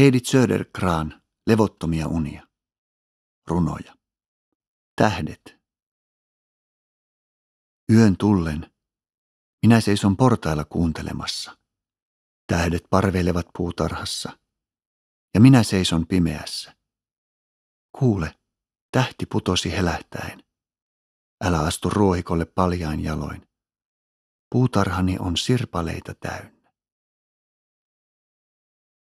Edith Södergran, levottomia unia. Runoja. Tähdet. Yön tullen minä seison portailla kuuntelemassa. Tähdet parveilevat puutarhassa. Ja minä seison pimeässä. Kuule, tähti putosi helähtäen. Älä astu ruohikolle paljain jaloin. Puutarhani on sirpaleita täynnä.